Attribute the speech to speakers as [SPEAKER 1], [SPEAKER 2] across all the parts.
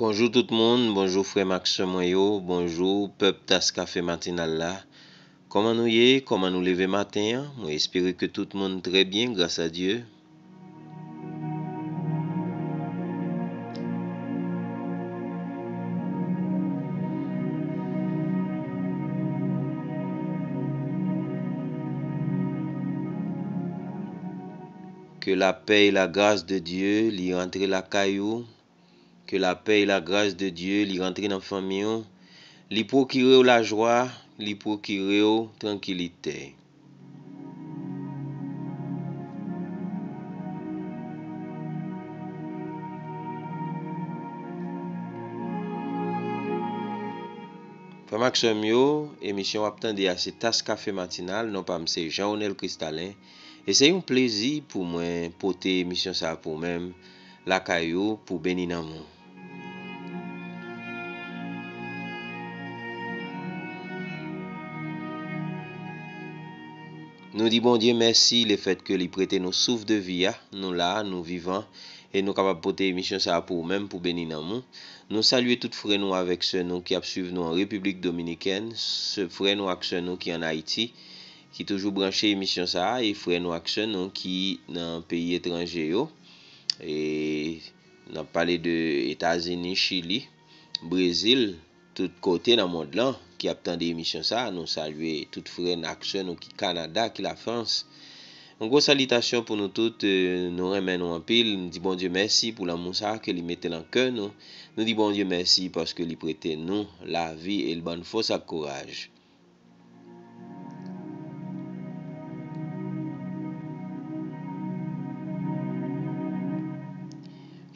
[SPEAKER 1] Bonjour tout le monde, bonjour Frère Maxime yo, bonjour peuple tas Café matinal Comment Comment nou Comment Comment nous le matin, que tout que tout monde très bien, grâce à Dieu. Que la paix et la grâce de Dieu lui rentre la caillou. ke la pey la graz de Diyo li rentri nan famiyon, li pokyre ou la jwa, li pokyre ou trankilite. Femak somyo, emisyon wap tande ya se tas kafe matinal, nou pam se Jean-René le Kristalè, e se yon plezi pou mwen pote emisyon sa pou mèm la kayo pou beni nan moun. Nou di bon diye mersi le fet ke li prete nou souf de viya, nou la, nou vivan, e nou kapap pote emisyon sa apou mèm pou beni nan moun. Nou salye tout fre nou avek se nou ki apsuive nou an Republik Dominikèn, se fre nou akse nou ki an Haiti, ki toujou branche emisyon sa a, e fre nou akse nou ki nan peyi etranje yo, e nan pale de Etazeni, Chili, Brésil, tout kote nan moun de lan. ki aptan de emisyon sa, nou salve tout fwren aksyon nou ki Kanada, ki la Frans. Mwen gwo salitasyon pou nou tout euh, nou remen nou anpil, nou di bon Diyo mersi pou la monsa ke li mette lankan nou. Nou di bon Diyo mersi paske li prete nou la vi e l ban fwa sa koraj.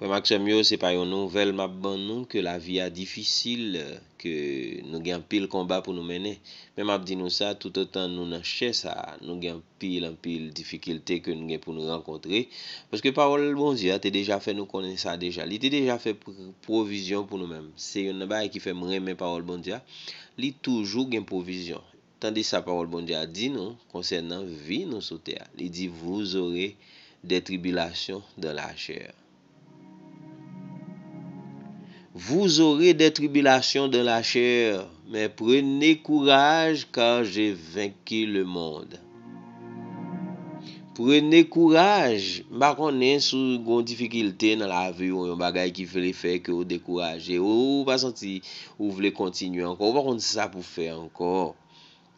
[SPEAKER 1] Fè maksèm yo se pa yon nouvel map ban nou ke la vi a difisil ke nou gen pil komba pou nou mène. Mè map di nou sa tout an tan nou nan chè sa nou gen pil an pil difikilte ke nou gen pou nou renkontre. Paske parol bon di a te deja fè nou konen sa deja. Li te deja fè provision pou nou mèm. Se yon naba e ki fè mremen parol bon di a, li toujou gen provision. Tande sa parol bon di a di nou konsènen vi nou sou te a. Li di vous aure des tribulations de la chère. Vous aurez des tribulations de la chair, mais prenez courage, car j'ai vainqué le monde. Prenez courage, m'a konnen sou goun difficulté nan la vie ou yon bagaye ki vle fèk ou dekourajé ou pasanti ou vle kontinu ankon, ou m'a konnen sa pou fè ankon.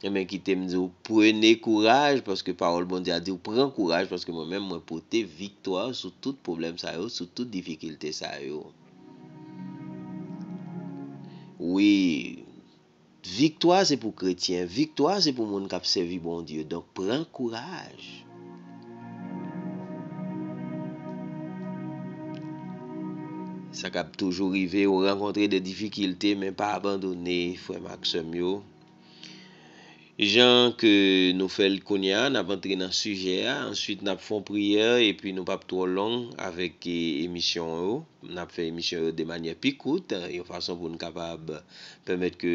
[SPEAKER 1] M'en kite m'zou prenez courage parce que parole bondi a di ou pren courage parce que mwen mwen pote victoire sou tout problem sa yo, sou tout difficulté sa yo. Oui, victoire c'est pour chrétien, victoire c'est pour monde qui a servi bon Dieu. Donc, pren courage. Ça cap toujours arriver ou rencontrer des difficultés, mais pas abandonner, Frère Maximilien. Jan ke nou fel konya, nap entri nan suje a, answit nap fon priye, epi nou pap to lon avèk e, emisyon yo, nap fe emisyon yo de manye pikout, yon fason pou nou kapab, permèt ke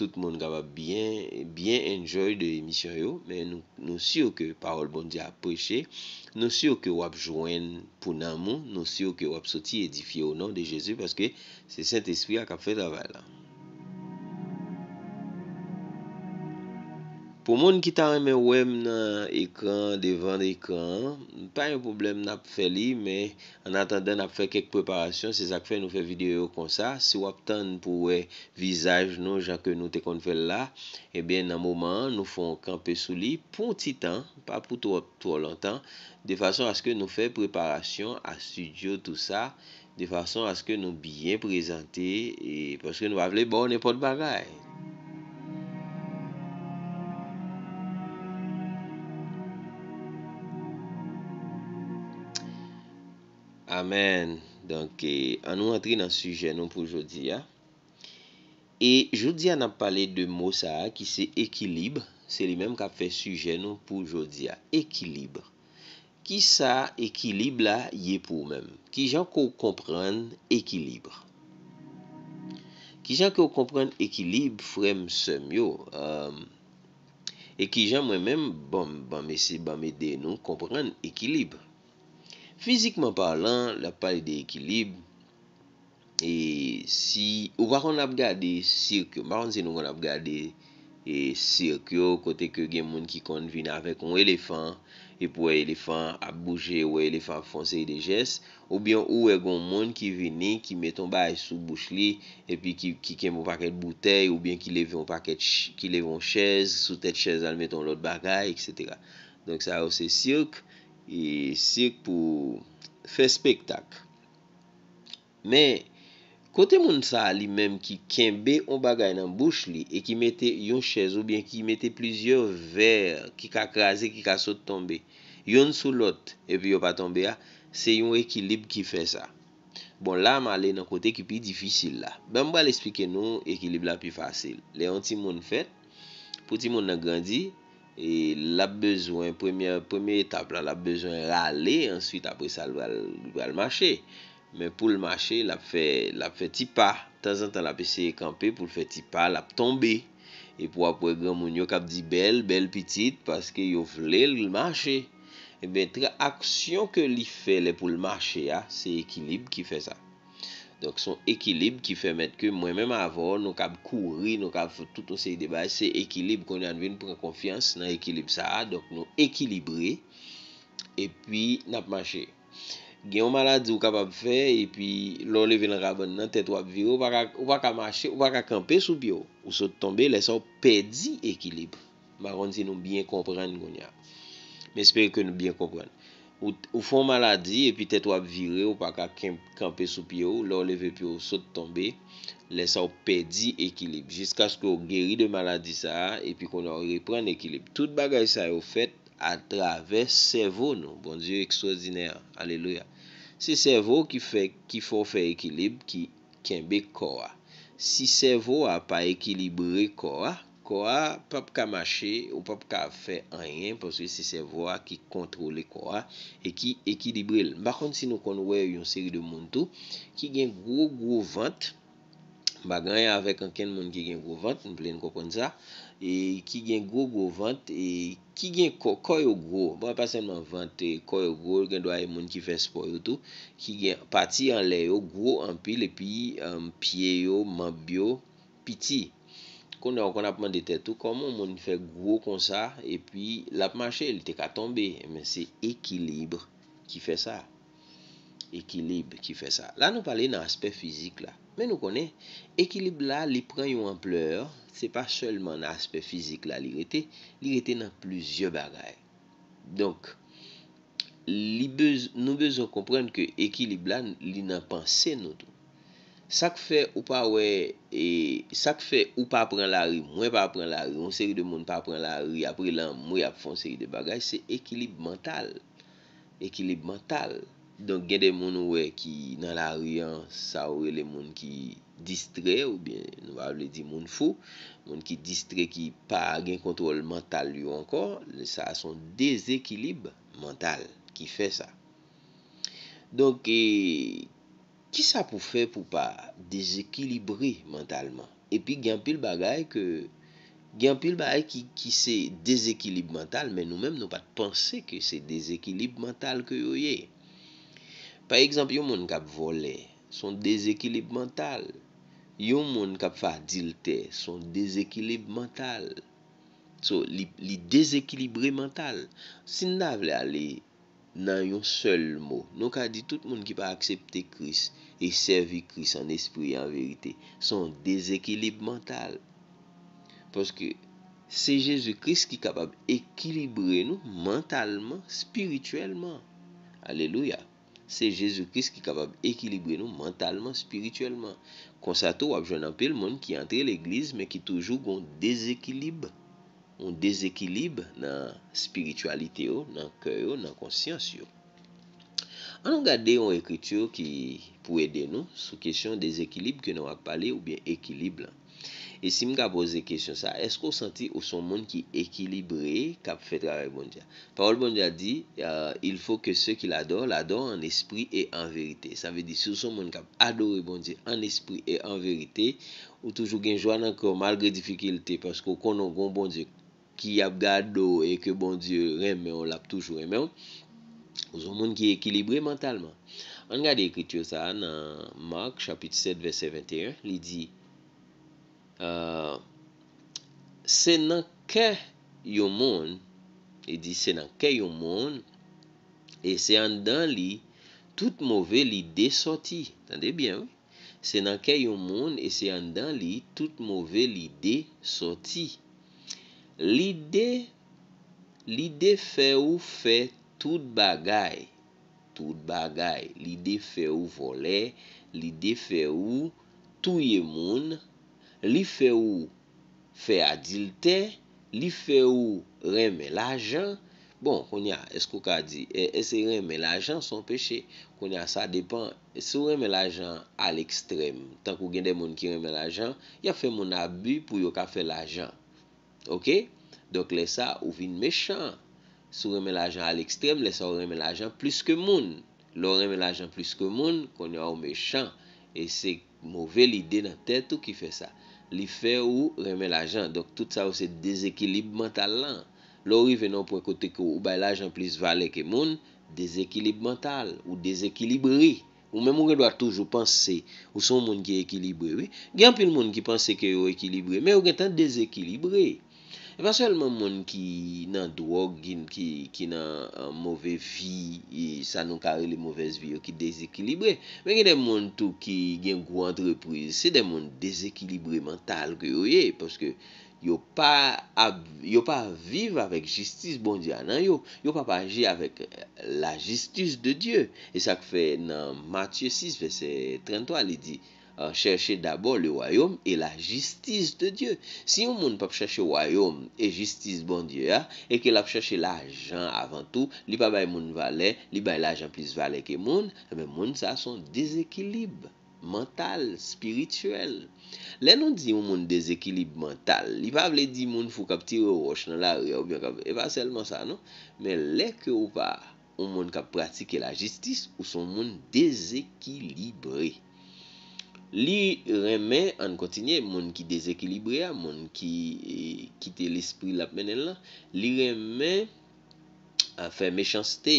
[SPEAKER 1] tout moun kapab bien enjoy de emisyon yo, men nou syo ke parol bondi ap preche, nou syo ke wap jwen pou nan moun, nou syo ke wap soti edifi yo nan de Jezu, paske se sent espri ak ap fe daval. Pou moun ki tan mè wèm nan ekran, devan ekran, pa yon problem nan ap fè li, mè an atan den ap fè kek preparasyon, se zak fè nou fè videyo kon sa, se wap tan pou wè vizaj nou, jake nou te kon fè la, e bè nan mouman nou fè kampè sou li pou ti tan, pa pou tou wap tou wò lantan, de fason aske nou fè preparasyon, asudyo tout sa, de fason aske nou byen prezante, e poske nou avle bon e pot bagay. Amen, an eh, nou antri nan suje nou pou jodi ya E jodi ya nan pale de mou sa a ki se ekilibre Se li menm ka fe suje nou pou jodi ya, ekilibre Ki sa ekilibre la, ye pou menm Ki jan kou kompren ekilibre Ki jan kou kompren ekilibre frem semyo E euh, ki jan mwen menm, ban bon, bon, mesi, ban mede nou, kompren ekilibre Fizikman parlan, la pali de ekilib, e si, ou bakon ap gade sirkyo, bakon se nou kon ap gade sirkyo, kote ke gen moun ki kon vin avek on elefan, epwe elefan ap bouje, ou elefan fon sey de jes, ou bien ou e gon moun ki vini, ki meton baye sou bouch li, e pi ki kem ou paket boutei, ou bien ki levon paket, ki levon chez, sou tet chez al meton lot bagay, etc. Donk sa ou se sirk, E sèk pou fè spektak Mè, kote moun sa li mèm ki kenbe ou bagay nan bouch li E ki mette yon chèz ou bien ki mette plizye ver Ki ka kaze, ki ka sote tombe Yon sou lot, epi yo pa tombe a Se yon ekilib ki fè sa Bon, la mè alè nan kote ki pi difisil la Ben mwen alè spike nou ekilib la pi fase Le yon ti moun fèt Po ti moun nan gandhi e la bezwen, premye etap la, la bezwen rale answit apre sa lwa lmache men pou lmache, la fe la fe ti pa, tan zan tan la pe se ekampe pou lfe ti pa, la pe tombe e pou apre gen moun yo kap di bel, bel pitit, paske yo vle lmache, e ben tre aksyon ke li fe le pou lmache ya, se ekilib ki fe sa Donk son ekilib ki fe met ke mwen men ma avon, nou kab kouri, nou kab touton se yi debay, se ekilib kon yon ven, nou pren konfians nan ekilib sa a, donk nou ekilibre, e pi nap manche. Gen yon maladi ou kab ap fe, e pi lor leve nan rabon nan tet wap viyo, ou waka manche, ou waka kampe sou biyo, ou sot tombe, leso pedi ekilibre. Maron se nou bien kompran goun ya. Me espere ke nou bien kompran. Ou fon maladi, e pi tet wap vire ou pa ka kempe sou pi ou, lor leve pi ou sot tombe, lesa ou pedi ekilib. Jiska skou geri de maladi sa a, e pi kon yo repren ekilib. Tout bagay sa yo fet a traves servo nou, bon diyo, eksoziner, aleluya. Se servo ki fon fe ekilib, ki kempe kora. Si servo a pa ekilibre kora... Ko a, pop ka mache, ou pop ka fe anyen, poswe se se vo a ki kontrole ko a, e ki ekidibril. Bakon, si nou kon wè yon seri de moun tou, ki gen gro, gro vant, bagan yon avek anken moun ki gen gro vant, nou blen kon kon sa, ki gen gro, gro vant, ki gen koyo gro, bon, pa sen moun vant, koyo gro, gen doa yon moun ki fe spo yo tou, ki gen pati anle yo, gro anpil, epi piye yo, mambyo, piti. konè an kon apman de tè tou, kon moun moun fè gwo kon sa, epi l apman chè, l tè ka tombe, e men se ekilibre ki fè sa. Ekilibre ki fè sa. La nou pale nan aspe fizik la, men nou konè, ekilibre la, li pran yon ampleur, se pa chèlman aspe fizik la, li rete nan pluzye bagay. Donk, nou bezon kompren ke ekilibre la, li nan panse nou tou. Sak fe ou pa wè, e sak fe ou pa pran la ri, mwen pa pran la ri, mwen seri de moun pa pran la ri, apri lan mwen ap fon seri de bagaj, se ekilib mental. Ekilib mental. Don gen de moun wè ki nan la ri an, sa wè le moun ki distre, ou bien nou va wè li di moun fou, moun ki distre ki pa gen kontrol mental li yo ankon, sa son dezekilib mental ki fe sa. Don ke... ki sa pou fe pou pa dezekilibri mentalman? Epi, gen pil bagay ki se dezekilib mental, men nou men nou pa te pense ke se dezekilib mental ke yo ye. Par ekzamp, yon moun kap vole, son dezekilib mental. Yon moun kap fa dilte, son dezekilib mental. So, li dezekilibri mental. Sinna vle a li... nan yon sel mo, nou ka di tout moun ki pa aksepte kris, e servi kris an espri an verite, son dezekilib mental. Poske, se Jezu kris ki kapab ekilibre nou mentalman, spirituelman. Aleluya, se Jezu kris ki kapab ekilibre nou mentalman, spirituelman. Konsato wap joun apel moun ki antre l'egliz, men ki toujou goun dezekilibre. ou desekilib nan spiritualite yo, nan koe yo, nan konsyans yo. An nou gade yon rekrit yo ki pou ede nou, sou kesyon desekilib ke nou akpale ou bien ekilib lan. E si mga boze kesyon sa, esko senti ou son moun ki ekilibre kap fet gare bonja? Parol bonja di, il fò ke se ki l'ador, l'ador an espri e an verite. Sa ve di, sou son moun kap adore bonje an espri e an verite, ou toujou genjwa nan ko malgre difikilite, pasko konon gon bonje, Ki ap gado e ke bon diyo reme ou lap toujou reme ou. Ou zon moun ki ekilibre mentalman. An gade ekrit yo sa nan Mark chapit 7 verset 21. Li di, ah, se nan ke yon moun, e di se nan ke yon moun, e se an dan li, tout mouve li de soti. Tande bien ou. Se nan ke yon moun, e se an dan li, tout mouve li de soti. Li de fe ou fe tout bagay. Tout bagay. Li de fe ou vole. Li de fe ou touye moun. Li fe ou fe adilte. Li fe ou reme lajan. Bon, konya, esko ka di. Ese reme lajan son peche. Konya, sa depan. Ese reme lajan al ekstrem. Tank ou gen de moun ki reme lajan. Ya fe moun abu pou yo ka fe lajan. Ok, donk lè sa ou vin mechan. Sou remè l'ajan al ekstrem, lè sa ou remè l'ajan plus ke moun. Lou remè l'ajan plus ke moun, kon yo ou mechan. E se mouvel ide nan tèt ou ki fè sa. Li fè ou remè l'ajan. Donk tout sa ou se dezekilib mental lan. Lou y venon pou ekote ko ou bay l'ajan plus vale ke moun, dezekilib mental ou dezekilibri. Ou mè moun gen doa toujou panse ou son moun ki ekilibri. Gen pi l moun ki panse ki ou ekilibri, mè ou gen tan dezekilibri. E pa selman moun ki nan dwog, ki nan mouve vi, sa nou kare li mouvez vi yo ki dezekilibre. Men gen den moun tou ki gen gwen reprise, se den moun dezekilibre mental ki yo ye. Paske yo pa vive avèk jistis bon diyan nan yo. Yo pa pa agye avèk eh, la jistis de Diyo. E sa k fè nan Matye 6, fè se 33, li di... chèche euh, d'abò le wayom e la jistis de Diyo. Si yon moun pa chèche wayom e jistis bon Diyo ya, e ke la chèche la jan avan tou, li pa bay moun vale, li bay la jan plis vale ke moun, eh moun sa son dezekilib mental, spirituel. Le nou di yon moun dezekilib mental, li pa vle di moun fou kap tire roche nan la riyo, e pa selman sa, men leke ou pa, yon moun kap pratike la jistis, ou son moun dezekilibri. Li remè an kontinye, moun ki dezekilibre a, moun ki e, kite l'espri lap menen la, li remè a fè mechanstè,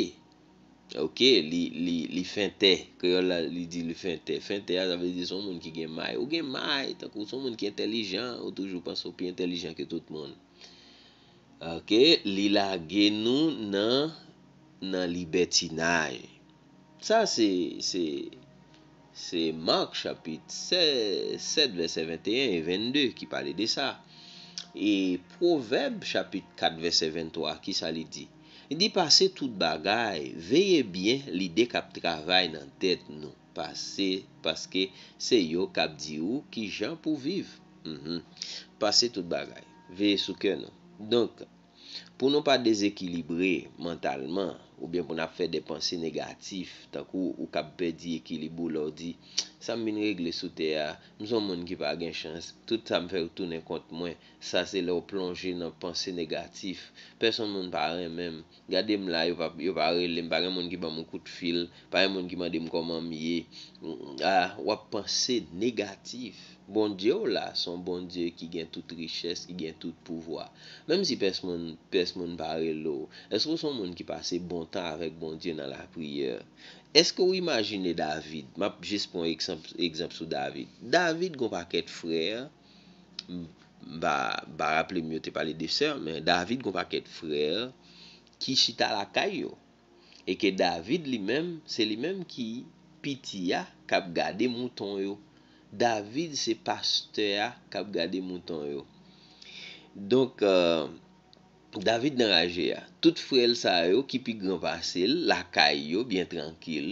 [SPEAKER 1] ok, li fènte, kè yo la li di li fènte, fènte a zavè di son moun ki gen may, ou gen may, takou son moun ki entelijan, ou toujou pa son pi entelijan ke tout moun. Ok, li la genou nan libetinay. Sa se... Se Mark chapit 7 verset 21 et 22 ki pale de sa E proverb chapit 4 verset 23 ki sa li di Di pase tout bagay veye bien li de kap travay nan tet nou Pase paske se yo kap di ou ki jan pou viv mm-hmm. Pase tout bagay veye souke nou Donk pou nou pa dezekilibre mentalman Ou bien pou na fè de pansè negatif Takou ou kap pè di ekilibou lò di Sa m bin regle sou te ya M son moun ki pa gen chans Tout sa m fè ou tounen kont mwen Sa se lò ou plonje nan pansè negatif Person moun pare mèm Gade m la yo pare lèm Pare moun ki pa m kout fil Pare moun ki pa dem koman miye Wap pansè negatif Bon diyo la, son bon diyo ki gen tout riches, ki gen tout pouvoi. Mem si pes moun pare lo, eskou son moun ki pase bon tan avèk bon diyo nan la priyer. Eskou imajine David, ma jes pon eksemp sou David. David goun pa ket frèr, ba rapple myote pali de sèr, men David goun pa ket frèr ki chita la kay yo. E ke David li men, se li men ki piti ya kap gade mouton yo. David se paste ya kap gade mouton yo. Donk, euh, David nan raje ya. Tout frel sa yo ki pi granpase, lakay yo, byen trankel.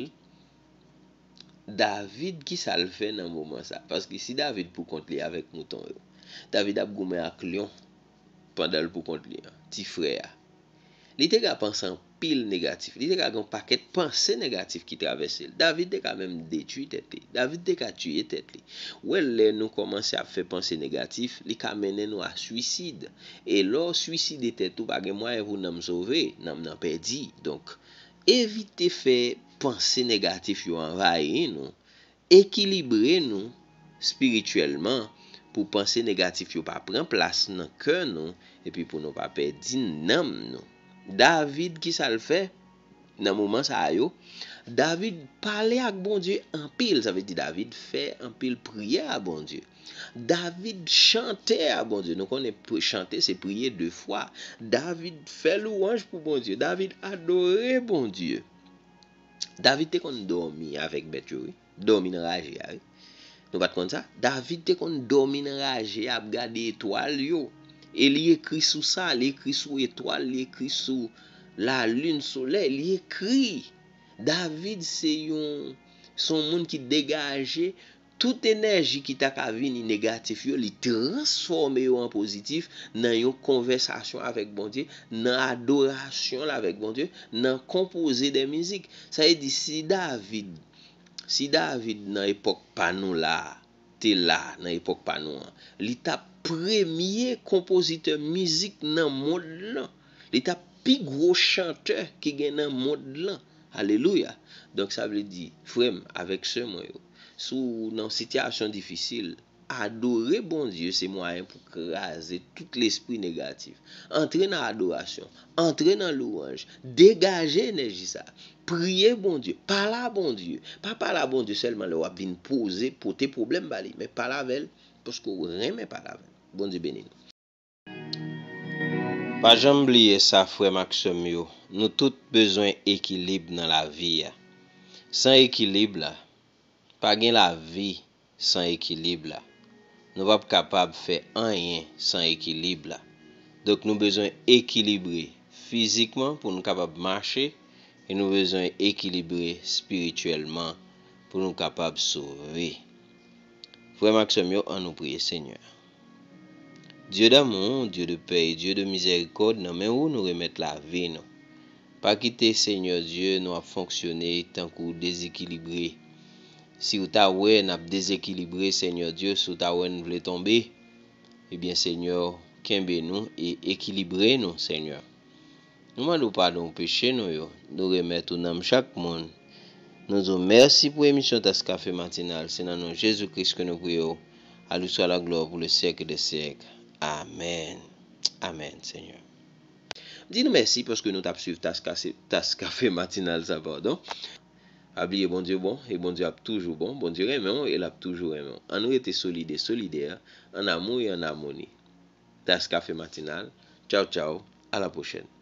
[SPEAKER 1] David ki sal fe nan mouman sa. Paske si David pou kont li ya vek mouton yo. David ap goume ak lion pandal pou kont li ya. Ti fre ya. Li te ka panse an pil negatif. Li te ka gen paket panse negatif ki travesel. David de ka menm detuye tet li. David de ka tuye tet li. Ou el le nou komanse a fe panse negatif, li ka mene nou a swisid. E lor swisid de tet ou bagen mwa evou nanm zove, nanm nanpè di. Donk, evite fe panse negatif yo anvaye nou. Ekilibre nou, spirituelman, pou panse negatif yo pa pren plas nan ke nou. E pi pou nou pa perdin nanm nou. David ki sa l fe nan mouman sa a yo David pale ak bon die an pil, sa ve di David fe an pil priye a bon die David chante a bon die nou kon ne chante se priye de fwa David fe louange pou bon die David adore bon die David te kon domi avèk bet yo, domi nan rage nou bat kon sa David te kon domi nan rage ap gade etoal yo E li ekri sou sa, li ekri sou etoal, li ekri sou la lun sole, li ekri. David se yon, son moun ki degaje, tout enerji ki tak avi ni negatif yo, li transforme yo an pozitif nan yon konversasyon avek bondye, nan adorasyon lavek bondye, nan kompoze de mizik. Sa e di, si David, si David nan epok panou la, te la nan epok panou an, li tap, premye kompoziteur mizik nan mod lan. Li ta pi gro chanteur ki gen nan mod lan. Aleluya. Donk sa vle di, frem, avek se mwen yo. Sou nan sityasyon difisil, adore bon Diyo se mwen yon pou kreaze tout l'espri negatif. Entre nan adorasyon, entre nan louwange, degaje enerji sa. Priye bon Diyo, pala bon Diyo. Pa pala bon Diyo selman lwap vin pose pou te problem bali, me pala vel, posko reme pala vel. Boun di benin. Pa jamb liye sa fwe Maksomyo, nou tout bezon ekilib nan la vi ya. San ekilib la, pa gen la vi san ekilib la. Nou wap kapab fwe an yen san ekilib la. Dok nou bezon ekilibri fizikman pou nou kapab mache, e nou bezon ekilibri spirituelman pou nou kapab souvi. Fwe Maksomyo an nou priye seigneur. Diyo da moun, Diyo de pey, Diyo de mizerikod nan men ou nou remet la ve nou. Pa kite, Seigneur Diyo nou ap fonksyone tan kou dezekilibre. Si ou ta wey nap dezekilibre, Seigneur Diyo, sou ta wey nou vle tombe. Ebyen, eh Seigneur, kenbe nou e ekilibre nou, Seigneur. Nou man nou pa don peche nou yo, nou remet ou nam chak moun. Nou zon mersi pou emisyon tas kafe matinal, se nan nou Jezou Krisk nou kwe yo, alouswa la glo pou le sek de sek. Amen. Amen, Seigneur. Dine mersi pwoske nou tap suyf tas kafe matinal zavod, don. Abliye bon Diyo bon, e bon Diyo ap toujou bon, bon Diyo remen, el ap toujou remen. An nou ete solide, solide, an amou, an amouni. Tas kafe matinal, chow chow, ala pochèn.